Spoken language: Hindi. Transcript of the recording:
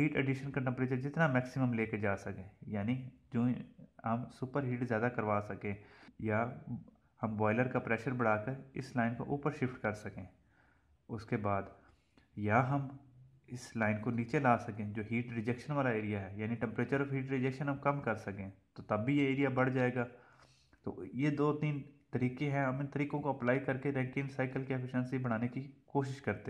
हीट एडिशन का टेम्परेचर जितना मैक्सिमम लेके जा सकें यानी जो हम सुपर हीट ज़्यादा करवा सकें या हम बॉयलर का प्रेशर बढ़ाकर इस लाइन को ऊपर शिफ्ट कर सकें उसके बाद या हम इस लाइन को नीचे ला सकें जो हीट रिजेक्शन वाला एरिया है यानी टेम्परेचर ऑफ हीट रिजेक्शन हम कम कर सकें तो तब भी ये एरिया बढ़ जाएगा तो ये दो तीन तरीके हैं हम इन तरीकों को अप्लाई करके रैंकिन साइकिल की एफिशिएंसी बढ़ाने की कोशिश करते